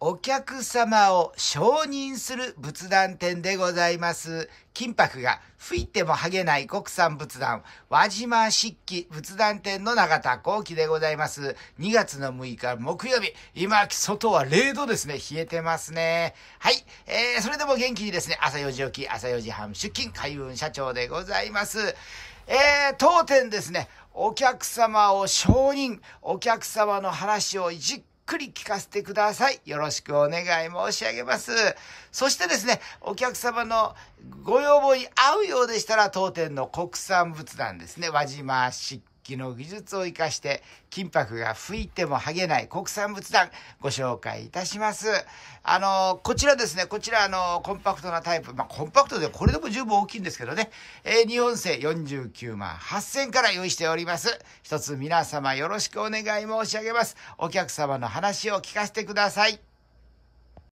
お客様を承認する仏壇店でございます。金箔が吹いても剥げない国産仏壇、輪島漆器仏壇店の永田幸喜でございます。2月の6日木曜日、今、外は0度ですね。冷えてますね。はい。えー、それでも元気にですね、朝4時起き、朝4時半出勤、海運社長でございます。えー、当店ですね、お客様を承認、お客様の話をじっくり聞かせてください。よろしくお願い申し上げます。そしてですね、お客様のご要望に合うようでしたら、当店の国産仏壇ですね、輪島漆器。機の技術を生かして金箔が吹いても剥げない国産仏壇ご紹介いたします。あの、こちらですね、こちらあの、コンパクトなタイプ、まあ、コンパクトでこれでも十分大きいんですけどね、えー、日本製49万8 0から用意しております。一つ皆様よろしくお願い申し上げます。お客様の話を聞かせてください。